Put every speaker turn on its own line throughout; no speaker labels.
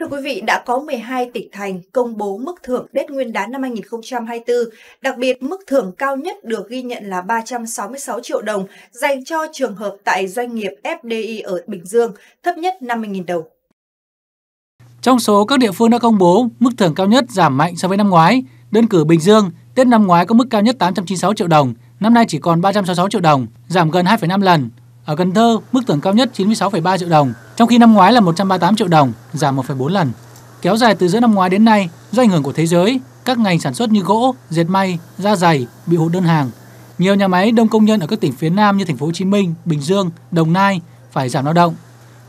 Thưa quý vị, đã có 12 tỉnh thành công bố mức thưởng Tết Nguyên đán năm 2024. Đặc biệt, mức thưởng cao nhất được ghi nhận là 366 triệu đồng dành cho trường hợp tại doanh nghiệp FDI ở Bình Dương, thấp nhất 50.000 đồng. Trong số các địa phương đã công bố, mức thưởng cao nhất giảm mạnh so với năm ngoái. Đơn cử Bình Dương, Tết năm ngoái có mức cao nhất 896 triệu đồng, năm nay chỉ còn 366 triệu đồng, giảm gần 2,5 lần. Ở Cần Thơ, mức thưởng cao nhất 96,3 triệu đồng, trong khi năm ngoái là 138 triệu đồng, giảm 1,4 lần. Kéo dài từ giữa năm ngoái đến nay, do ảnh hưởng của thế giới, các ngành sản xuất như gỗ, dệt may, da dày bị hụt đơn hàng. Nhiều nhà máy đông công nhân ở các tỉnh phía Nam như thành phố Hồ Chí Minh, Bình Dương, Đồng Nai phải giảm lao động.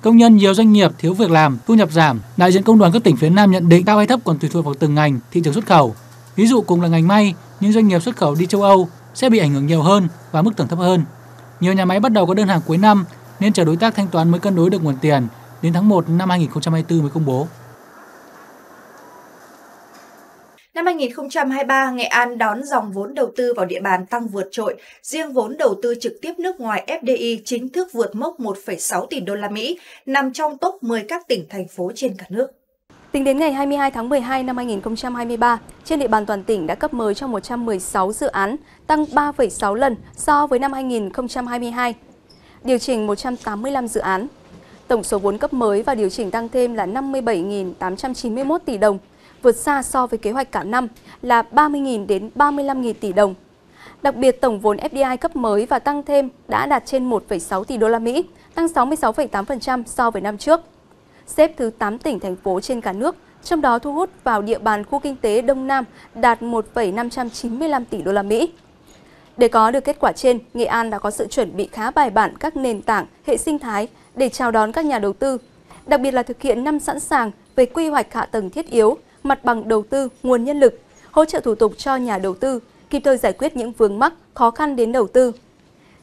Công nhân nhiều doanh nghiệp thiếu việc làm, thu nhập giảm. Đại diện công đoàn các tỉnh phía Nam nhận định cao hay thấp còn tùy thuộc vào từng ngành, thị trường xuất khẩu. Ví dụ cùng là ngành may, nhưng doanh nghiệp xuất khẩu đi châu Âu sẽ bị ảnh hưởng nhiều hơn và mức thưởng thấp hơn. Nhiều nhà máy bắt đầu có đơn hàng cuối năm nên chờ đối tác thanh toán mới cân đối được nguồn tiền, đến tháng 1 năm 2024 mới công bố. Năm 2023, Nghệ An đón dòng vốn đầu tư vào địa bàn tăng vượt trội, riêng vốn đầu tư trực tiếp nước ngoài FDI chính thức vượt mốc 1,6 tỷ đô
la Mỹ, nằm trong top 10 các tỉnh thành phố trên cả nước. Tính đến ngày 22 tháng 12 năm 2023, trên địa bàn toàn tỉnh đã cấp mới cho 116 dự án, tăng 3,6 lần so với năm 2022, điều chỉnh 185 dự án. Tổng số vốn cấp mới và điều chỉnh tăng thêm là 57.891 tỷ đồng, vượt xa so với kế hoạch cả năm là 30.000 đến 35.000 tỷ đồng. Đặc biệt tổng vốn FDI cấp mới và tăng thêm đã đạt trên 1,6 tỷ đô la Mỹ, tăng 66,8% so với năm trước xếp thứ 8 tỉnh, thành phố trên cả nước, trong đó thu hút vào địa bàn khu kinh tế Đông Nam đạt 1,595 tỷ đô la Mỹ. Để có được kết quả trên, Nghệ An đã có sự chuẩn bị khá bài bản các nền tảng, hệ sinh thái để chào đón các nhà đầu tư, đặc biệt là thực hiện năm sẵn sàng về quy hoạch hạ tầng thiết yếu, mặt bằng đầu tư, nguồn nhân lực, hỗ trợ thủ tục cho nhà đầu tư, kịp thời giải quyết những vướng mắc, khó khăn đến đầu tư.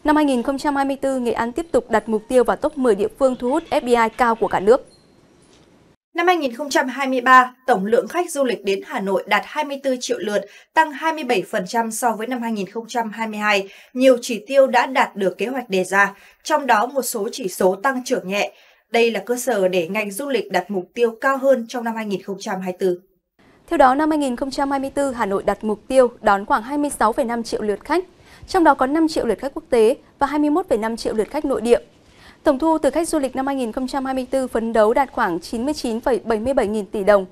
Năm 2024, Nghệ An tiếp tục đặt mục tiêu vào top 10 địa phương thu hút FDI cao của cả nước. Năm 2023, tổng lượng khách
du lịch đến Hà Nội đạt 24 triệu lượt, tăng 27% so với năm 2022. Nhiều chỉ tiêu đã đạt được kế hoạch đề ra, trong đó một số chỉ số tăng trưởng
nhẹ. Đây là cơ sở để ngành du lịch đặt mục tiêu cao hơn trong năm 2024. Theo đó, năm 2024, Hà Nội đặt mục tiêu đón khoảng 26,5 triệu lượt khách, trong đó có 5 triệu lượt khách quốc tế và 21,5 triệu lượt khách nội địa Tổng thu từ khách du lịch năm 2024 phấn đấu đạt khoảng 99,77 nghìn tỷ đồng.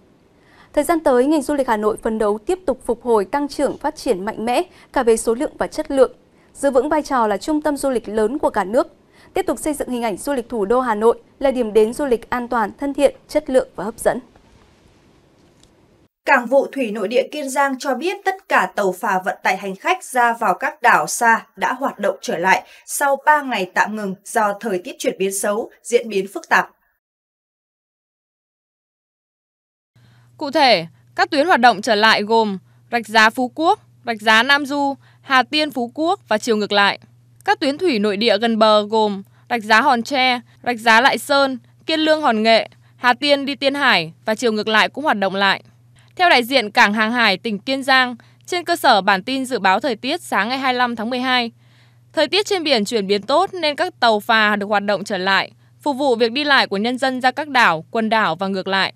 Thời gian tới, ngành du lịch Hà Nội phấn đấu tiếp tục phục hồi tăng trưởng phát triển mạnh mẽ cả về số lượng và chất lượng, giữ vững vai trò là trung tâm du lịch lớn của cả nước, tiếp tục xây dựng hình ảnh du lịch thủ đô Hà Nội là điểm đến du lịch an toàn, thân thiện, chất lượng và hấp dẫn. Cảng vụ Thủy Nội địa Kiên Giang cho biết tất cả tàu phà vận tải hành khách ra vào các đảo
xa đã hoạt động trở lại sau 3 ngày tạm ngừng do thời tiết chuyển biến xấu, diễn biến phức tạp.
Cụ thể, các tuyến hoạt động trở lại gồm Rạch Giá Phú Quốc, Rạch Giá Nam Du, Hà Tiên Phú Quốc và chiều ngược lại. Các tuyến thủy nội địa gần bờ gồm Rạch Giá Hòn Tre, Rạch Giá Lại Sơn, Kiên Lương Hòn Nghệ, Hà Tiên đi Tiên Hải và chiều ngược lại cũng hoạt động lại. Theo đại diện Cảng Hàng Hải tỉnh Kiên Giang, trên cơ sở bản tin dự báo thời tiết sáng ngày 25 tháng 12, thời tiết trên biển chuyển biến tốt nên các tàu phà được hoạt động trở lại, phục vụ việc đi lại của nhân dân ra các đảo, quần đảo và ngược lại.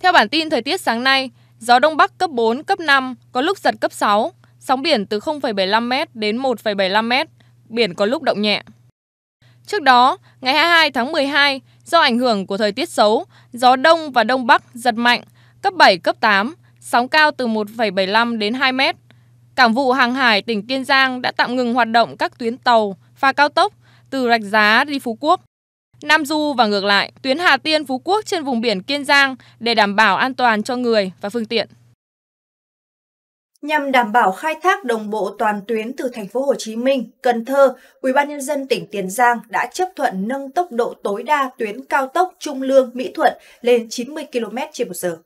Theo bản tin thời tiết sáng nay, gió Đông Bắc cấp 4, cấp 5, có lúc giật cấp 6, sóng biển từ 0,75m đến 1,75m, biển có lúc động nhẹ. Trước đó, ngày 22 tháng 12, do ảnh hưởng của thời tiết xấu, gió Đông và Đông Bắc giật mạnh – cấp 7, cấp 8, sóng cao từ 1,75 đến 2 mét. Cảng vụ hàng hải tỉnh Kiên Giang đã tạm ngừng hoạt động các tuyến tàu, pha cao tốc từ Rạch Giá đi Phú Quốc. Nam Du và ngược lại, tuyến Hà Tiên Phú Quốc trên vùng biển Kiên Giang để đảm bảo an toàn cho người và phương
tiện. Nhằm đảm bảo khai thác đồng bộ toàn tuyến từ thành phố Hồ Chí Minh, Cần Thơ, Ủy ban nhân dân tỉnh Tiền Giang đã chấp thuận nâng tốc độ tối đa tuyến cao tốc Trung Lương Mỹ Thuận lên 90 km/h.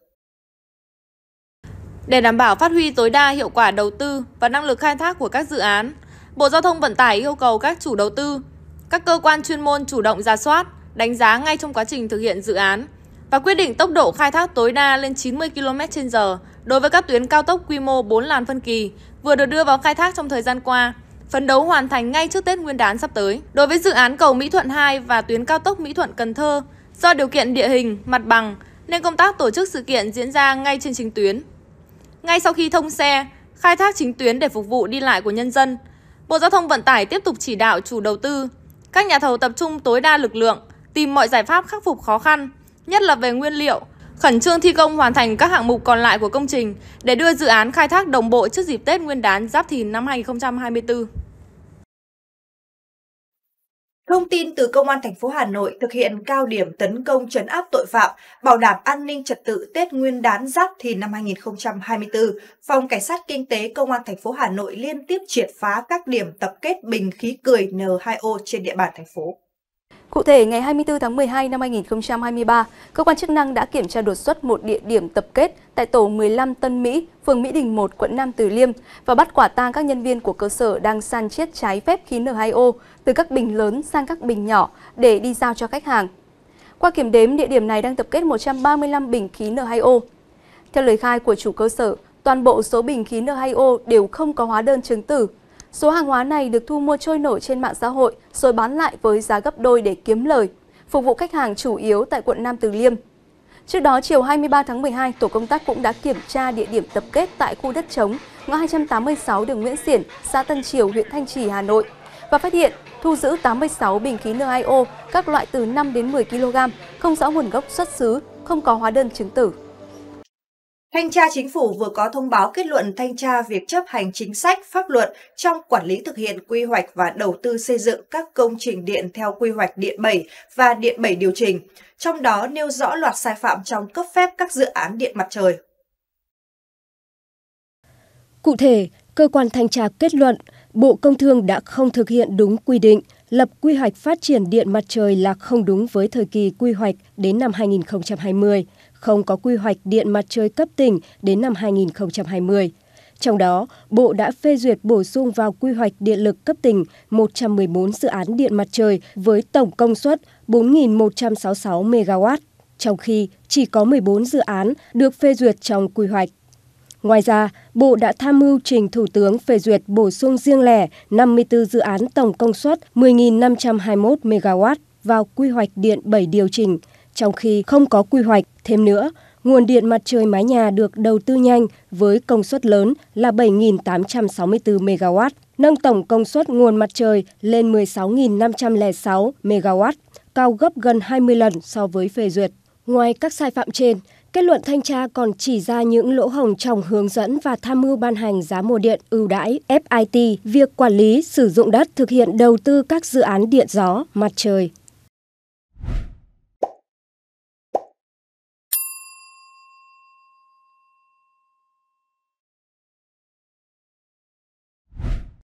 Để đảm bảo phát huy tối đa hiệu quả đầu tư và năng lực khai thác của các dự án, Bộ Giao thông Vận tải yêu cầu các chủ đầu tư, các cơ quan chuyên môn chủ động ra soát, đánh giá ngay trong quá trình thực hiện dự án và quyết định tốc độ khai thác tối đa lên 90 km/h đối với các tuyến cao tốc quy mô 4 làn phân kỳ vừa được đưa vào khai thác trong thời gian qua, phấn đấu hoàn thành ngay trước Tết Nguyên đán sắp tới. Đối với dự án cầu Mỹ Thuận 2 và tuyến cao tốc Mỹ Thuận Cần Thơ, do điều kiện địa hình, mặt bằng nên công tác tổ chức sự kiện diễn ra ngay trên chính tuyến, ngay sau khi thông xe, khai thác chính tuyến để phục vụ đi lại của nhân dân, Bộ Giao thông Vận tải tiếp tục chỉ đạo chủ đầu tư, các nhà thầu tập trung tối đa lực lượng, tìm mọi giải pháp khắc phục khó khăn, nhất là về nguyên liệu, khẩn trương thi công hoàn thành các hạng mục còn lại của công trình để đưa dự án khai thác đồng bộ trước dịp Tết Nguyên đán Giáp Thìn năm 2024.
Thông tin từ Công an thành phố Hà Nội thực hiện cao điểm tấn công trấn áp tội phạm, bảo đảm an ninh trật tự Tết Nguyên đán Giáp Thìn năm 2024, Phòng Cảnh sát Kinh tế Công an thành phố Hà Nội liên tiếp triệt phá các
điểm tập kết bình khí cười N2O trên địa bàn thành phố. Cụ thể, ngày 24 tháng 12 năm 2023, cơ quan chức năng đã kiểm tra đột xuất một địa điểm tập kết tại tổ 15 Tân Mỹ, phường Mỹ Đình 1, quận Nam Từ Liêm và bắt quả tang các nhân viên của cơ sở đang san chiết trái phép khí N2O từ các bình lớn sang các bình nhỏ để đi giao cho khách hàng. Qua kiểm đếm, địa điểm này đang tập kết 135 bình khí N2O. Theo lời khai của chủ cơ sở, toàn bộ số bình khí N2O đều không có hóa đơn chứng tử, Số hàng hóa này được thu mua trôi nổi trên mạng xã hội rồi bán lại với giá gấp đôi để kiếm lời, phục vụ khách hàng chủ yếu tại quận Nam Từ Liêm. Trước đó, chiều 23 tháng 12, tổ công tác cũng đã kiểm tra địa điểm tập kết tại khu đất trống ngõ 286 đường Nguyễn Xiển, xã Tân Triều, huyện Thanh Trì, Hà Nội và phát hiện thu giữ 86 bình khí N2O các loại từ 5 đến 10 kg, không rõ nguồn gốc xuất xứ, không có hóa đơn chứng tử. Thanh
tra Chính phủ vừa có thông báo kết luận thanh tra việc chấp hành chính sách, pháp luật trong quản lý thực hiện quy hoạch và đầu tư xây dựng các công trình điện theo quy hoạch điện 7 và điện 7 điều chỉnh, trong đó nêu rõ loạt sai phạm trong cấp phép các dự án điện mặt trời.
Cụ thể, cơ quan thanh tra kết luận Bộ Công Thương đã không thực hiện đúng quy định lập quy hoạch phát triển điện mặt trời là không đúng với thời kỳ quy hoạch đến năm 2020 không có quy hoạch điện mặt trời cấp tỉnh đến năm 2020. Trong đó, Bộ đã phê duyệt bổ sung vào quy hoạch điện lực cấp tỉnh 114 dự án điện mặt trời với tổng công suất 4.166 MW, trong khi chỉ có 14 dự án được phê duyệt trong quy hoạch. Ngoài ra, Bộ đã tham mưu trình Thủ tướng phê duyệt bổ sung riêng lẻ 54 dự án tổng công suất 10.521 MW vào quy hoạch điện 7 điều chỉnh – trong khi không có quy hoạch. Thêm nữa, nguồn điện mặt trời mái nhà được đầu tư nhanh với công suất lớn là 7.864 MW, nâng tổng công suất nguồn mặt trời lên 16.506 MW, cao gấp gần 20 lần so với phê duyệt. Ngoài các sai phạm trên, kết luận thanh tra còn chỉ ra những lỗ hồng trong hướng dẫn và tham mưu ban hành giá mua điện ưu đãi FIT, việc quản lý sử dụng đất thực hiện đầu tư các dự án điện gió, mặt trời,